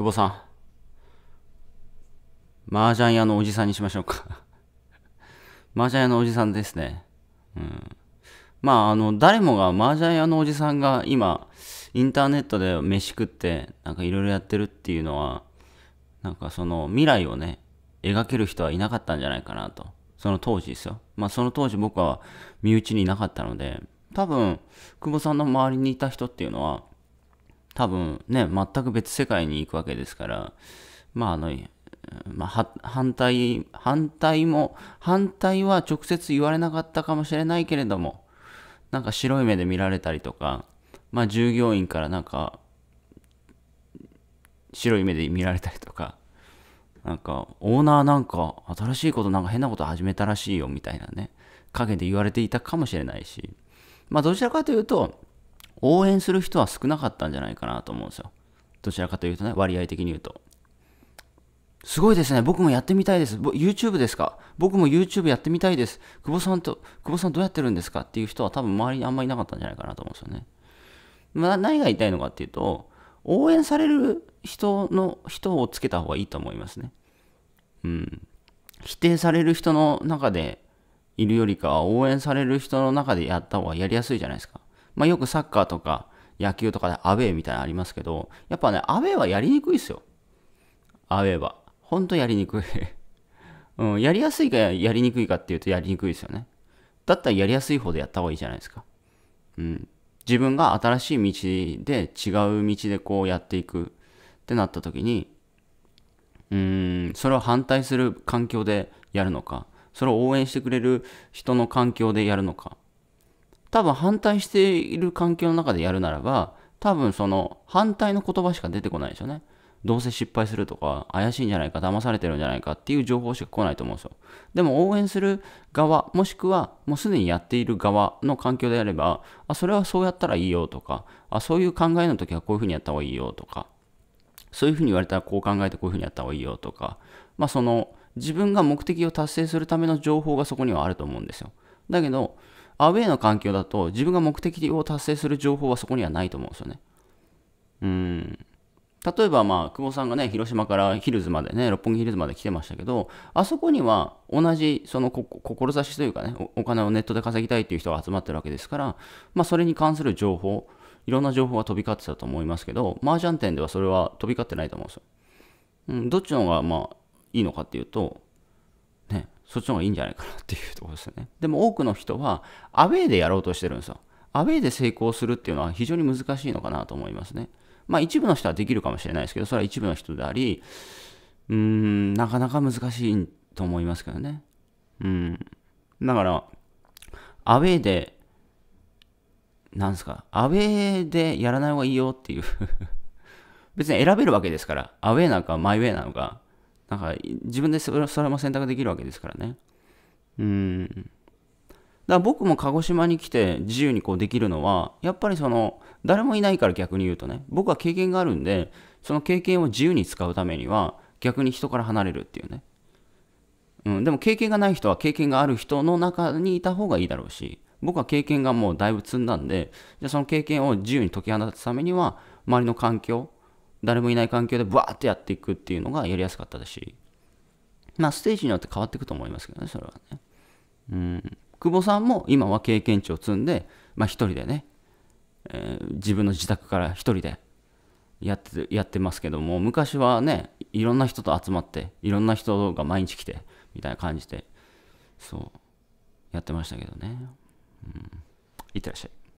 久保さん。麻雀屋のおじさんにしましょうか 麻雀屋のおじさんですね。うん。まあ、あの、誰もが麻雀屋のおじさんが今、インターネットで飯食って、なんかいろいろやってるっていうのは、なんかその未来をね、描ける人はいなかったんじゃないかなと。その当時ですよ。まあその当時僕は身内にいなかったので、多分、久保さんの周りにいた人っていうのは、多分ね、全く別世界に行くわけですから、まああの、まあ、反対、反対も、反対は直接言われなかったかもしれないけれども、なんか白い目で見られたりとか、まあ従業員からなんか、白い目で見られたりとか、なんか、オーナーなんか、新しいことなんか変なこと始めたらしいよ、みたいなね、陰で言われていたかもしれないし、まあどちらかというと、応援する人は少なかったんじゃないかなと思うんですよ。どちらかというとね、割合的に言うと。すごいですね。僕もやってみたいです。YouTube ですか僕も YouTube やってみたいです。久保さんと、久保さんどうやってるんですかっていう人は多分周りにあんまりいなかったんじゃないかなと思うんですよね。まあ、何が言いたいのかっていうと、応援される人の人をつけた方がいいと思いますね。うん。否定される人の中でいるよりかは、応援される人の中でやった方がやりやすいじゃないですか。まあ、よくサッカーとか野球とかでアウェーみたいなのありますけど、やっぱね、アウェーはやりにくいですよ。アウェーは。ほんとやりにくい。うん、やりやすいかやりにくいかっていうとやりにくいですよね。だったらやりやすい方でやった方がいいじゃないですか。うん。自分が新しい道で違う道でこうやっていくってなった時に、うん、それを反対する環境でやるのか、それを応援してくれる人の環境でやるのか、多分反対している環境の中でやるならば、多分その反対の言葉しか出てこないですよね。どうせ失敗するとか、怪しいんじゃないか、騙されてるんじゃないかっていう情報しか来ないと思うんですよ。でも応援する側、もしくはもうすでにやっている側の環境であれば、あ、それはそうやったらいいよとか、あ、そういう考えの時はこういうふうにやった方がいいよとか、そういうふうに言われたらこう考えてこういうふうにやった方がいいよとか、まあその自分が目的を達成するための情報がそこにはあると思うんですよ。だけど、アウェイの環境だと自分が目的を達成する情報はそこにはないと思うんですよね。うん。例えばまあ、久保さんがね、広島からヒルズまでね、六本木ヒルズまで来てましたけど、あそこには同じ、その、志というかねお、お金をネットで稼ぎたいっていう人が集まってるわけですから、まあ、それに関する情報、いろんな情報が飛び交ってたと思いますけど、麻雀店ではそれは飛び交ってないと思うんですよ。うん、どっちの方がまあ、いいのかっていうと、そっちの方がいいんじゃないかなっていうところですね。でも多くの人はアウェーでやろうとしてるんですよ。アウェーで成功するっていうのは非常に難しいのかなと思いますね。まあ一部の人はできるかもしれないですけど、それは一部の人であり、うーん、なかなか難しいと思いますけどね。うん。だから、アウェーで、なんですか、アウェーでやらない方がいいよっていう 別に選べるわけですから、アウェーなのかマイウェーなのか、なんか自分でそれそれも選択できるわけですからね。うん。だから僕も鹿児島に来て自由にこうできるのは、やっぱりその、誰もいないから逆に言うとね、僕は経験があるんで、その経験を自由に使うためには、逆に人から離れるっていうね。うん、でも経験がない人は経験がある人の中にいた方がいいだろうし、僕は経験がもうだいぶ積んだんで、じゃその経験を自由に解き放つためには、周りの環境誰もいない環境でバーってやっていくっていうのがやりやすかったですし、まあ、ステージによって変わっていくと思いますけどね、それはね。うん。久保さんも今は経験値を積んで、まあ、一人でね、えー、自分の自宅から一人でやってやってますけども、昔はね、いろんな人と集まって、いろんな人が毎日来て、みたいな感じで、そう、やってましたけどね。うん。いってらっしゃい。